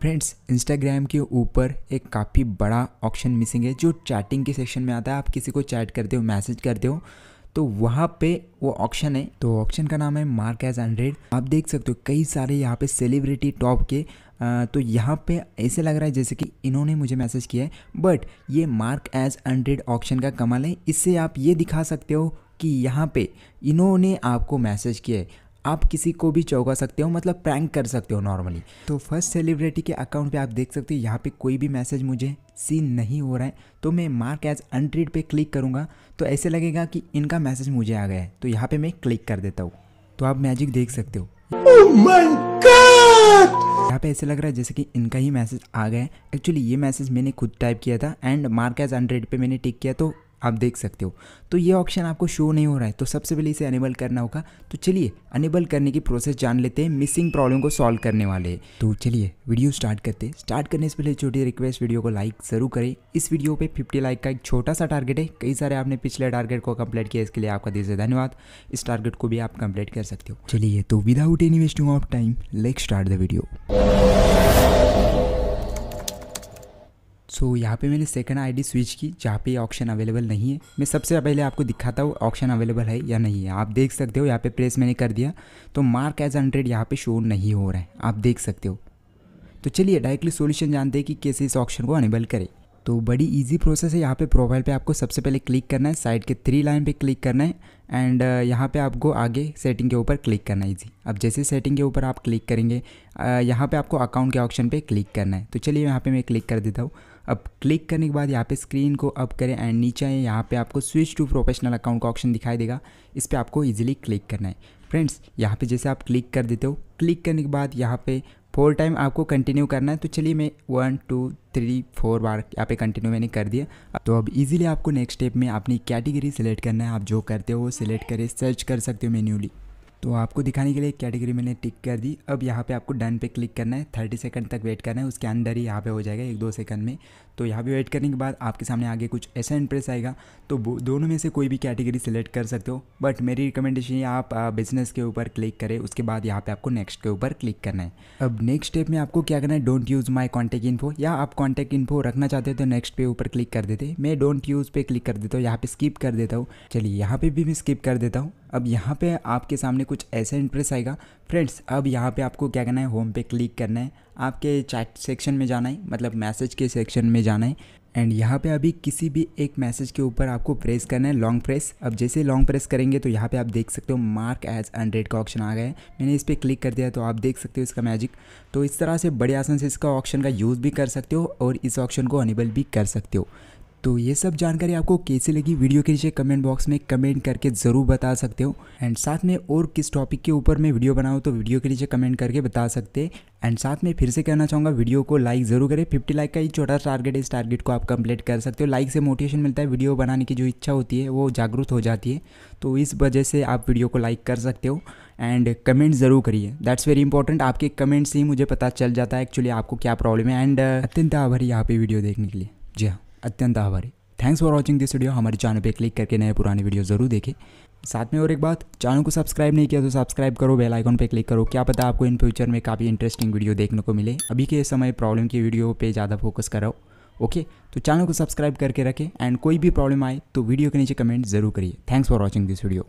friends Instagram के ऊपर एक काफ़ी बड़ा ऑप्शन मिसिंग है जो चैटिंग के सेक्शन में आता है आप किसी को चैट करते हो मैसेज करते हो तो वहाँ पे वो ऑप्शन है तो ऑप्शन का नाम है मार्क एज हंड्रेड आप देख सकते हो कई सारे यहाँ पे सेलिब्रिटी टॉप के आ, तो यहाँ पे ऐसे लग रहा है जैसे कि इन्होंने मुझे मैसेज किया है बट ये मार्क एज हंड्रेड ऑप्शन का कमाल है इससे आप ये दिखा सकते हो कि यहाँ पे इन्होंने आपको मैसेज किया है आप किसी को भी चौंका सकते हो मतलब प्रैंक कर सकते हो नॉर्मली तो फर्स्ट सेलिब्रिटी के अकाउंट पे आप देख सकते हो यहाँ पे कोई भी मैसेज मुझे सीन नहीं हो रहा है तो मैं मार्क एज अनट्रीड पे क्लिक करूँगा तो ऐसे लगेगा कि इनका मैसेज मुझे आ गया है तो यहाँ पे मैं क्लिक कर देता हूँ तो आप मैजिक देख सकते हो oh यहाँ पे ऐसे लग रहा है जैसे कि इनका ही मैसेज आ गया है एक्चुअली ये मैसेज मैंने खुद टाइप किया था एंड मार्क एज अनट्रीड पे मैंने टिक किया तो आप देख सकते हो तो ये ऑप्शन आपको शो नहीं हो रहा है तो सबसे पहले इसे अनेबल करना होगा तो चलिए अनेबल करने की प्रोसेस जान लेते हैं मिसिंग प्रॉब्लम को सॉल्व करने वाले तो चलिए वीडियो स्टार्ट करते हैं स्टार्ट करने से पहले छोटी रिक्वेस्ट वीडियो को लाइक ज़रूर करें इस वीडियो पे 50 लाइक का एक छोटा सा टारगेट है कई सारे आपने पिछले टारगेट को कम्प्लीट किया इसके लिए आपका दिल से धन्यवाद इस टारगेट को भी आप कम्प्लीट कर सकते हो चलिए तो without any wasting of time लेक start the video so so, यहाँ पे मैंने सेकंड आईडी स्विच की जहाँ पे ऑप्शन अवेलेबल नहीं है मैं सबसे पहले आपको दिखाता हूँ ऑप्शन अवेलेबल है या नहीं है आप देख सकते हो यहाँ पे प्रेस मैंने कर दिया तो मार्क एज हंड्रेड यहाँ पे शो नहीं हो रहा है आप देख सकते हो तो चलिए डायरेक्टली सोल्यूशन जानते हैं कि कैसे इस ऑप्शन को अनेबल करें तो बड़ी ईजी प्रोसेस है यहाँ पर प्रोफाइल पर आपको सबसे पहले क्लिक करना है साइड के थ्री लाइन पर क्लिक करना है एंड uh, यहाँ पे आपको आगे सेटिंग के ऊपर क्लिक करना है ईजी अब जैसे सेटिंग के ऊपर आप क्लिक करेंगे uh, यहाँ पे आपको अकाउंट के ऑप्शन पे क्लिक करना है तो चलिए यहाँ पे मैं क्लिक कर देता हूँ अब क्लिक करने के बाद यहाँ पे स्क्रीन को अप करें एंड नीचे आए यहाँ पे आपको स्विच टू प्रोफेशनल अकाउंट का ऑप्शन दिखाई देगा इस पर आपको ईजिली क्लिक करना है फ्रेंड्स यहाँ पे जैसे आप क्लिक कर देते हो क्लिक करने के बाद यहाँ पे फोर टाइम आपको कंटिन्यू करना है तो चलिए मैं वन टू थ्री फोर बार यहाँ पे कंटिन्यू मैंने कर दिया तो अब इजीली आपको नेक्स्ट स्टेप में अपनी कैटेगरी सिलेक्ट करना है आप जो करते हो सिलेक्ट करें सर्च कर सकते हो मेन्यूली तो आपको दिखाने के लिए कैटेगरी मैंने टिक कर दी अब यहाँ पे आपको डन पे क्लिक करना है थर्टी सेकंड तक वेट करना है उसके अंदर ही यहाँ पे हो जाएगा एक दो सेकंड में तो यहाँ पे वेट करने के बाद आपके सामने आगे कुछ ऐसा इंप्रेस आएगा तो दोनों में से कोई भी कैटेगरी सेलेक्ट कर सकते हो बट मेरी रिकमेंडेशन है आप बिजनेस के ऊपर क्लिक करें उसके बाद यहाँ पर आपको नेक्स्ट के ऊपर क्लिक करना है अब नेक्स्ट स्टेप में आपको क्या करना है don't use my contact info या आप कॉन्टैक्ट इन्फो रखना चाहते हो तो नेक्स्ट पे ऊपर क्लिक कर देते मैं डोंट यूज़ पे क्लिक कर देता हूँ यहाँ पे स्किप कर देता हूँ चलिए यहाँ पर भी मैं स्किप कर देता हूँ अब यहाँ पे आपके सामने कुछ ऐसा इंटरेस्ट आएगा फ्रेंड्स अब यहाँ पे आपको क्या करना है होम पे क्लिक करना है आपके चैट सेक्शन में जाना है मतलब मैसेज के सेक्शन में जाना है एंड यहाँ पे अभी किसी भी एक मैसेज के ऊपर आपको प्रेस करना है लॉन्ग प्रेस अब जैसे लॉन्ग प्रेस करेंगे तो यहाँ पे आप देख सकते हो मार्क एज अंड्रेड का ऑप्शन आ गया है मैंने इस पर क्लिक कर दिया तो आप देख सकते हो इसका मैजिक तो इस तरह से बड़े आसान से इसका ऑप्शन का यूज़ भी कर सकते हो और इस ऑप्शन को अनेबल भी कर सकते हो तो ये सब जानकारी आपको कैसे लगी वीडियो के नीचे कमेंट बॉक्स में कमेंट करके ज़रूर बता सकते हो एंड साथ में और किस टॉपिक के ऊपर मैं वीडियो बनाऊँ तो वीडियो के नीचे कमेंट करके बता सकते एंड साथ में फिर से कहना चाहूँगा वीडियो को लाइक ज़रूर करें फिफ्टी लाइक का ही छोटा टारगेट है इस टारगेट को आप कंप्लीट कर सकते हो लाइक से मोटिवेशन मिलता है वीडियो बनाने की जो इच्छा होती है वो जागरूक हो जाती है तो इस वजह से आप वीडियो को लाइक कर सकते हो एंड कमेंट ज़रूर करिए दैट्स वेरी इंपॉर्टेंट आपके कमेंट से ही मुझे पता चल जाता है एक्चुअली आपको क्या प्रॉब्लम है एंड अत्यंत आभारी यहाँ पर वीडियो देखने के लिए जी हाँ अत्यंत आभारी thanks for watching this video हमारे चैनल पर क्लिक करके नए पुराने वीडियो जरूर देखें साथ में और एक बात चैनल को सब्सक्राइब नहीं किया तो सब्सक्राइब करो बेल आइकन पर क्लिक करो क्या पता आपको इन फ्यूचर में काफ़ी इंटरेस्टिंग वीडियो देखने को मिले अभी के समय प्रॉब्लम की वीडियो पे ज़्यादा फोकस कराओ ओके तो चैनल को सब्सक्राइब करके रखें एंड कोई भी प्रॉब्लम आए तो वीडियो के नीचे कमेंट जरूर करिए thanks for watching this video